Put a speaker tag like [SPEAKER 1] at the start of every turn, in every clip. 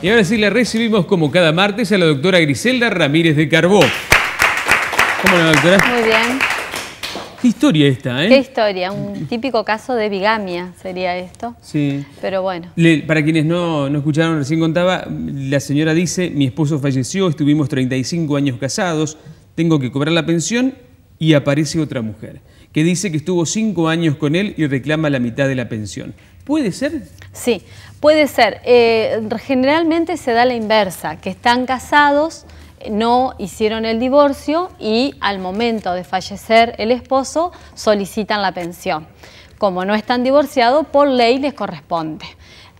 [SPEAKER 1] Y ahora sí la recibimos como cada martes a la doctora Griselda Ramírez de Carbó. ¿Cómo la doctora? Muy bien. Qué historia esta, ¿eh? Qué
[SPEAKER 2] historia, un típico caso de bigamia sería esto. Sí. Pero bueno.
[SPEAKER 1] para quienes no, no escucharon, recién contaba, la señora dice, mi esposo falleció, estuvimos 35 años casados, tengo que cobrar la pensión y aparece otra mujer que dice que estuvo 5 años con él y reclama la mitad de la pensión.
[SPEAKER 2] ¿Puede ser? Sí, puede ser. Eh, generalmente se da la inversa, que están casados, no hicieron el divorcio y al momento de fallecer el esposo solicitan la pensión. Como no están divorciados, por ley les corresponde.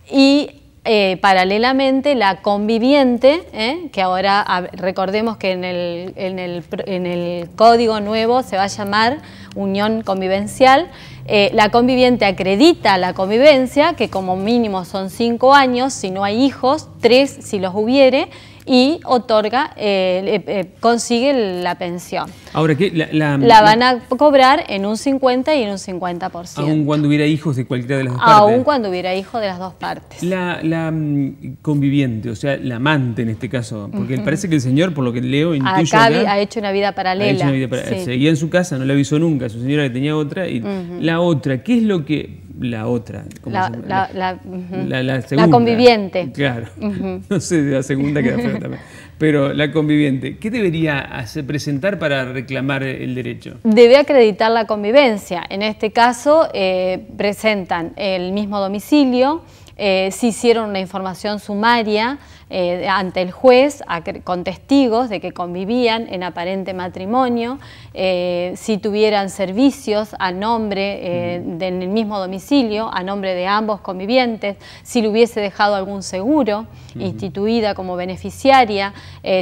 [SPEAKER 2] Y eh, paralelamente la conviviente, eh, que ahora recordemos que en en, el, en el código nuevo se va a llamar unión convivencial, eh, la conviviente acredita la convivencia, que como mínimo son cinco años, si no hay hijos, tres si los hubiere, y otorga, eh, eh, consigue la pensión.
[SPEAKER 1] Ahora, ¿qué? La, la, van
[SPEAKER 2] a cobrar en un 50 y en un 50%. Aún
[SPEAKER 1] cuando hubiera hijos de cualquiera de las dos partes. Aún
[SPEAKER 2] cuando hubiera hijos de las dos partes.
[SPEAKER 1] La, mm, conviviente, o sea, la amante en este caso, porque parece que el señor, por lo que leo, intuyo ha
[SPEAKER 2] hecho una vida paralela. Ha hecho una vida paralela.
[SPEAKER 1] Seguía en su casa, no la avisó nunca su señora que tenía otra y la otra, ¿qué es lo que la otra. La, la,
[SPEAKER 2] la,
[SPEAKER 1] la, conviviente. Claro. No sé, la segunda queda Pero la conviviente, ¿qué debería presentar para reclamar el derecho?
[SPEAKER 2] Debe acreditar la convivencia. En este caso, eh, presentan el mismo domicilio, eh, si hicieron una información sumaria eh, ante el juez con testigos de que convivían en aparente matrimonio, eh, si tuvieran servicios a nombre del mismo domicilio, a nombre de ambos convivientes, si le hubiese dejado algún seguro instituida como beneficiaria,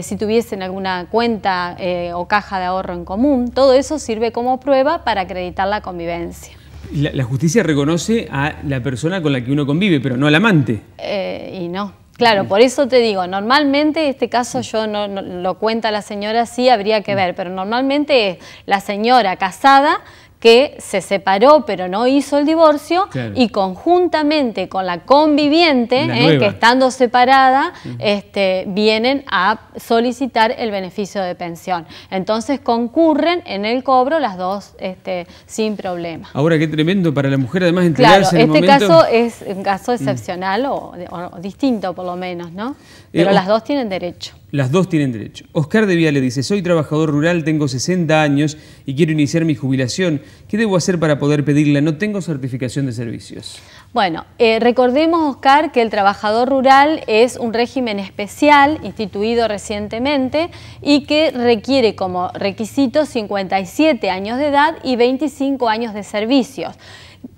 [SPEAKER 2] si tuviesen alguna cuenta o caja de ahorro en común, todo eso sirve como prueba para acreditar la convivencia.
[SPEAKER 1] La, justicia reconoce a la persona con la que uno convive, pero no al amante.
[SPEAKER 2] Eh, y no. Claro, por eso te digo, normalmente este caso yo no, no, lo cuenta la señora, sí habría que ver, pero normalmente la señora casada que se separó pero no hizo el divorcio y conjuntamente con la conviviente, eh, que estando separada, este, vienen a solicitar el beneficio de pensión. Entonces concurren en el cobro las dos este, sin problema.
[SPEAKER 1] Ahora, qué tremendo para la mujer además entregarse Claro, este caso
[SPEAKER 2] es un caso mm. excepcional o, distinto por lo menos, ¿no?
[SPEAKER 1] Eh, pero las
[SPEAKER 2] dos tienen derecho.
[SPEAKER 1] Las dos tienen derecho. Oscar de Vía le dice, soy trabajador rural, tengo 60 años y quiero iniciar mi jubilación. ¿Qué debo hacer para poder pedirla? No tengo certificación de servicios.
[SPEAKER 2] Bueno, eh, recordemos, Oscar, que el trabajador rural es un régimen especial instituido recientemente y que requiere como requisito 57 años de edad y 25 años de servicios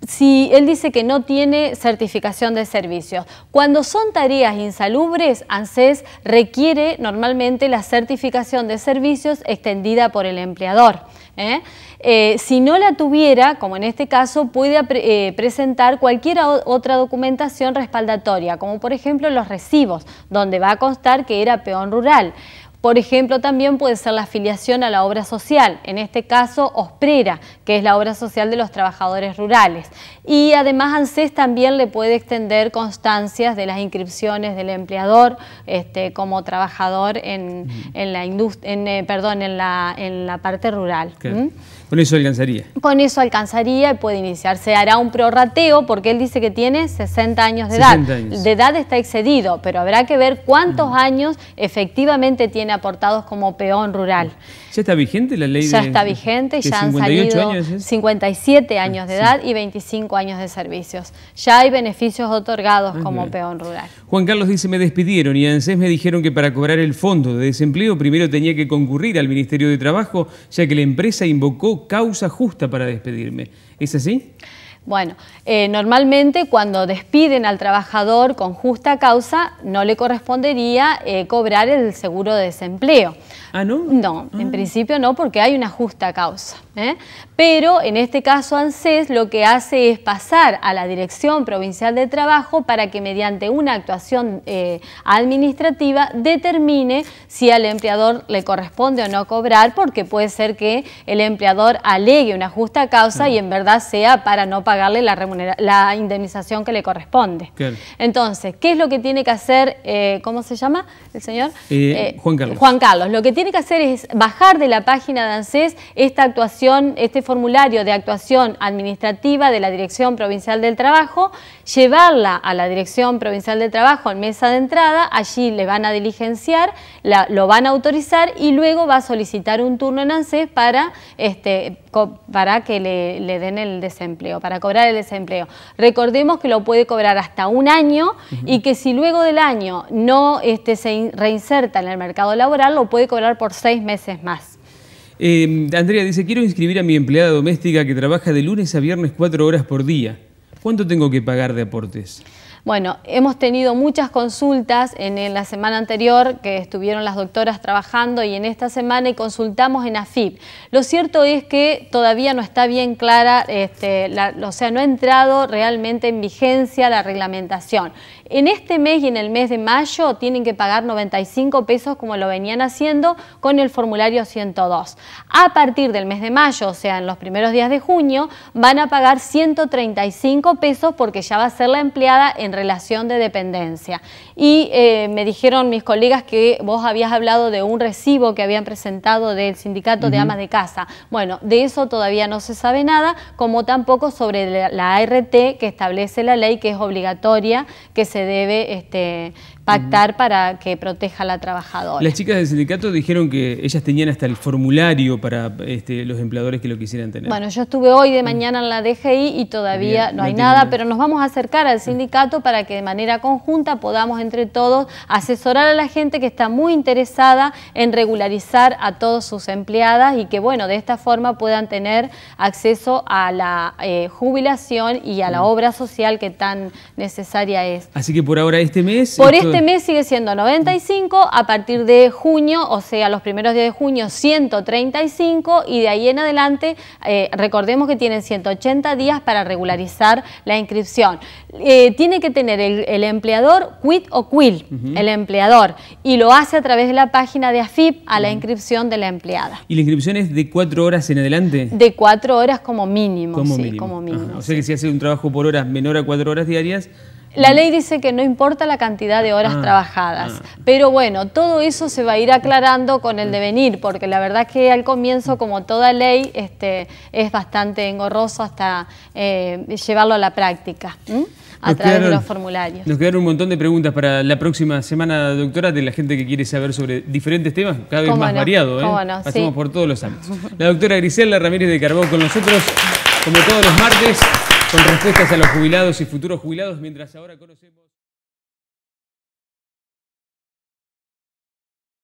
[SPEAKER 2] si él dice que no tiene certificación de servicios. Cuando son tareas insalubres, ANSES requiere normalmente la certificación de servicios extendida por el empleador. ¿eh? Eh, si no la tuviera, como en este caso, puede eh, presentar cualquier otra documentación respaldatoria, como por ejemplo los recibos, donde va a constar que era peón rural por ejemplo, también puede ser la afiliación a la obra social, en este caso Osprera, que es la obra social de los trabajadores rurales. Y además ANSES también le puede extender constancias de las inscripciones del empleador este, como trabajador en, la en, eh, perdón, en en la parte rural. ¿Mm?
[SPEAKER 1] Con eso alcanzaría.
[SPEAKER 2] Con eso alcanzaría y puede iniciarse hará un prorrateo porque él dice que tiene 60 años de edad. De edad está excedido, pero habrá que ver cuántos años efectivamente tiene aportados como peón rural. ¿Ya
[SPEAKER 1] está vigente la ley? Ya está vigente, y ya han salido
[SPEAKER 2] 57 años de edad y 25 años de servicios. Ya hay beneficios otorgados ah, como peón rural.
[SPEAKER 1] Juan Carlos dice, me despidieron y ANSES me dijeron que para cobrar el fondo de desempleo primero tenía que concurrir al Ministerio de Trabajo, ya que la empresa invocó causa justa para despedirme. ¿Es así?
[SPEAKER 2] Bueno, eh, normalmente cuando despiden al trabajador con justa causa, no le correspondería eh, cobrar el seguro de desempleo. ¿Ah, no? No, en ah. principio no, porque hay una justa causa. ¿eh? Pero en este caso ANSES lo que hace es pasar a la Dirección Provincial de Trabajo para que mediante una actuación administrativa determine si al empleador le corresponde o no cobrar, porque puede ser que el empleador alegue una justa causa y en verdad sea para no pagar pagarle la, indemnización que le corresponde. Entonces, ¿qué es lo que tiene que hacer, eh, cómo se llama el señor? Eh, eh, Juan Carlos. Juan Carlos, lo que tiene que hacer es bajar de la página de ANSES esta actuación, este formulario de actuación administrativa de la Dirección Provincial del Trabajo, llevarla a la Dirección Provincial del Trabajo en mesa de entrada, allí le van a diligenciar, lo van a autorizar y luego va a solicitar un turno en ANSES para, este, para que le, den el desempleo, para el desempleo. Recordemos que lo puede cobrar hasta un año y que si luego del año no este, se reinserta en el mercado laboral, lo puede cobrar por seis meses más.
[SPEAKER 1] Em, Andrea dice, quiero inscribir a mi empleada doméstica que trabaja de lunes a viernes cuatro horas por día. ¿Cuánto tengo que pagar de aportes?
[SPEAKER 2] Bueno, hemos tenido muchas consultas en, la semana anterior que estuvieron las doctoras trabajando y en esta semana y consultamos en AFIP. Lo cierto es que todavía no está bien clara, este, o sea, no ha entrado realmente en vigencia la reglamentación. En este mes y en el mes de mayo tienen que pagar 95 pesos como lo venían haciendo con el formulario 102. A partir del mes de mayo, o sea, en los primeros días de junio, van a pagar 135 pesos porque ya va a ser la empleada en relación de dependencia. Y eh, me dijeron mis colegas que vos habías hablado de un recibo que habían presentado del sindicato de amas de casa. Bueno, de eso todavía no se sabe nada, como tampoco sobre la ART que establece la ley que es obligatoria que se debe este, pactar para que proteja a la trabajadora. Las
[SPEAKER 1] chicas del sindicato dijeron que ellas tenían hasta el formulario para este, los empleadores que lo quisieran tener.
[SPEAKER 2] Bueno, yo estuve hoy de mm. mañana en la DGI y todavía no hay nada, pero nos vamos a acercar al sindicato para que de manera conjunta podamos entre todos asesorar a la gente que está muy interesada en regularizar a todos sus empleadas y que bueno, de esta forma puedan tener acceso a la eh, jubilación y a la mm. obra social que tan necesaria es.
[SPEAKER 1] Así que por ahora este mes... Este este
[SPEAKER 2] mes sigue siendo 95, a partir de junio, o sea, los primeros días de junio 135 y de ahí en adelante eh, recordemos que tienen 180 días para regularizar la inscripción. Eh, tiene que tener el, empleador quit o quil, el empleador, y lo hace a través de la página de AFIP a la inscripción de la empleada.
[SPEAKER 1] ¿Y la inscripción es de cuatro horas en adelante?
[SPEAKER 2] De cuatro horas como mínimo, como
[SPEAKER 1] mínimo. como mínimo. o sea que si hace un trabajo por horas menor a cuatro horas diarias,
[SPEAKER 2] la ley dice que no importa la cantidad de horas ah, trabajadas, ah. pero bueno, todo eso se va a ir aclarando con el devenir, porque la verdad que al comienzo, como toda ley, este, es bastante engorroso hasta eh, llevarlo a la práctica. a través de los formularios.
[SPEAKER 1] Nos quedan un montón de preguntas para la próxima semana, doctora, de la gente que quiere saber sobre diferentes temas, cada vez más variado. ¿eh? Pasamos por todos los ámbitos. La doctora Griselda Ramírez de Carbón con nosotros, como todos los martes con respuestas a los jubilados y futuros jubilados, mientras ahora conocemos...